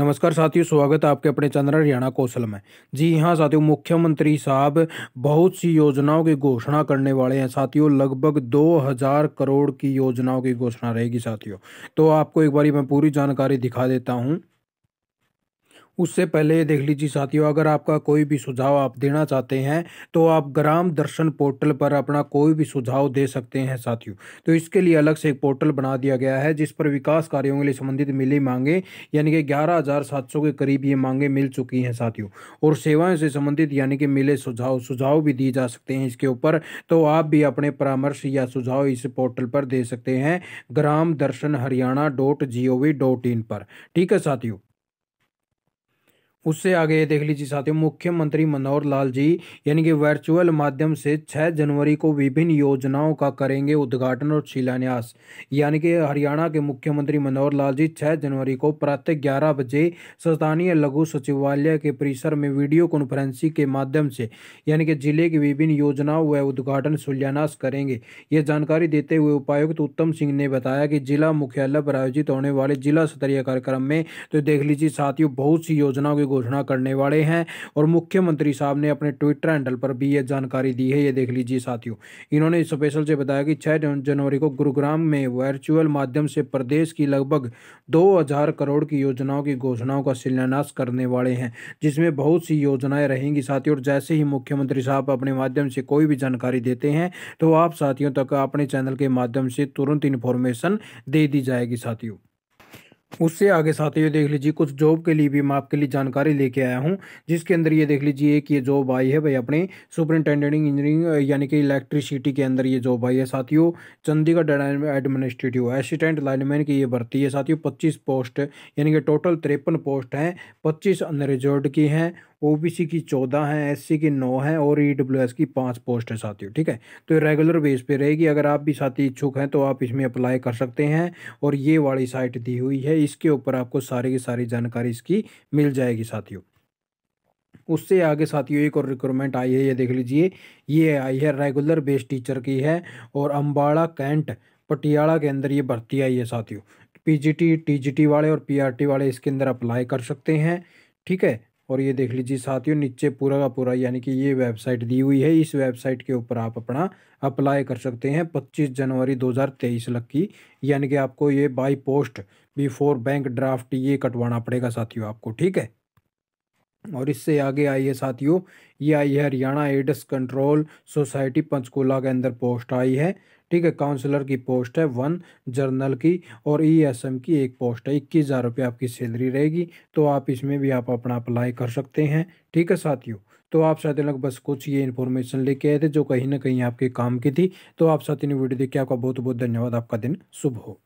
नमस्कार साथियों स्वागत है आपके अपने चंद्र हरियाणा कौशल में जी हाँ साथियों मुख्यमंत्री साहब बहुत सी योजनाओं की घोषणा करने वाले हैं साथियों लगभग दो हजार करोड़ की योजनाओं की घोषणा रहेगी साथियों तो आपको एक बारी मैं पूरी जानकारी दिखा देता हूँ उससे पहले देख लीजिए साथियों अगर आपका कोई भी सुझाव आप देना चाहते हैं तो आप ग्राम दर्शन पोर्टल पर अपना कोई भी सुझाव दे सकते हैं साथियों तो इसके लिए अलग से एक पोर्टल बना दिया गया है जिस पर विकास कार्यों के लिए संबंधित मिली मांगे यानी कि ग्यारह हज़ार सात सौ के करीब ये मांगे मिल चुकी हैं साथियों और सेवाएं से संबंधित यानी कि मिले सुझाव सुझाव भी दिए जा सकते हैं इसके ऊपर तो आप भी अपने परामर्श या सुझाव इस पोर्टल पर दे सकते हैं Gram Darshan Haryana dot G O V dot in पर ठीक है साथियों उससे आगे ये देख लीजिए साथियों मुख्यमंत्री मनोहर लाल जी यानी कि वर्चुअल माध्यम से 6 जनवरी को विभिन्न योजनाओं का करेंगे उद्घाटन और शिलान्यास यानी कि हरियाणा के मुख्यमंत्री मनोहर लाल जी 6 जनवरी को प्रातः ग्यारह बजे स्थानीय लघु सचिवालय के परिसर में वीडियो कॉन्फ्रेंसिंग के माध्यम से यानी कि जिले की विभिन्न योजनाओं व उद्घाटन शिलान्यास करेंगे ये जानकारी देते हुए उपायुक्त उत्तम सिंह ने बताया कि जिला मुख्यालय पर आयोजित होने वाले जिला स्तरीय कार्यक्रम में तो देख लीजिए साथियों बहुत सी योजनाओं की घोषणा करने वाले हैं और मुख्यमंत्री साहब ने अपने ट्विटर हैंडल पर भी ये जानकारी दी है ये देख लीजिए साथियों इन्होंने स्पेशल से बताया कि छः जनवरी को गुरुग्राम में वर्चुअल माध्यम से प्रदेश की लगभग दो हजार करोड़ की योजनाओं की घोषणाओं का शिलान्यास करने वाले हैं जिसमें बहुत सी योजनाएं रहेंगी साथियों और जैसे ही मुख्यमंत्री साहब अपने माध्यम से कोई भी जानकारी देते हैं तो आप साथियों तक अपने चैनल के माध्यम से तुरंत इन्फॉर्मेशन दे दी जाएगी साथियों उससे आगे साथ ये देख लीजिए कुछ जॉब के लिए भी मैं आपके लिए जानकारी लेके आया हूँ जिसके अंदर ये देख लीजिए एक ये जॉब आई है भाई अपने सुपरिटेंडेंटिंग इंजीनियरिंग यानी कि इलेक्ट्रिसिटी के अंदर ये जॉब आई है साथियों चंडीगढ़ एडमिनिस्ट्रेटिव असिस्टेंट लाइनमैन की ये भर्ती है साथियों पच्चीस पोस्ट यानी कि टोटल तिरपन पोस्ट हैं पच्चीस अनरिजर्व की हैं ओ की चौदह हैं एस की नौ हैं और ई की पाँच पोस्ट है साथियों ठीक है तो रेगुलर बेस पर रहेगी अगर आप भी साथी इच्छुक हैं तो आप इसमें अप्लाई कर सकते हैं और ये वाली साइट दी हुई है इसके ऊपर आपको सारी की सारी जानकारी इसकी मिल जाएगी साथियों उससे आगे साथियों एक और रिक्रूटमेंट आई है ये देख लीजिए ये आई है रेगुलर बेस टीचर की है और अम्बाड़ा कैंट पटियाला के अंदर ये भर्ती आई है साथियों पीजीटी टीजीटी वाले और पीआरटी वाले इसके अंदर अप्लाई कर सकते हैं ठीक है और ये देख लीजिए साथियों नीचे पूरा का पूरा यानी कि ये वेबसाइट दी हुई है इस वेबसाइट के ऊपर आप अपना अप्लाई कर सकते हैं 25 जनवरी 2023 लग की यानी कि आपको ये by post before bank draft ये कटवाना पड़ेगा साथियों आपको ठीक है और इससे आगे आई है साथियों ये आई है Haryana AIDS control society Panchkula के अंदर पोस्ट आई है ठीक है काउंसलर की पोस्ट है वन जर्नल की और ई एस एम की एक पोस्ट है इक्कीस हज़ार रुपये आपकी सैलरी रहेगी तो आप इसमें भी आप अपना अप्लाई कर सकते हैं ठीक है साथियों तो आप साथियों लोग बस कुछ ये इन्फॉर्मेशन लेके आए थे जो कहीं ना कहीं आपके काम की थी तो आप साथियों ने वीडियो देखिए आपका बहुत बहुत धन्यवाद आपका दिन शुभ हो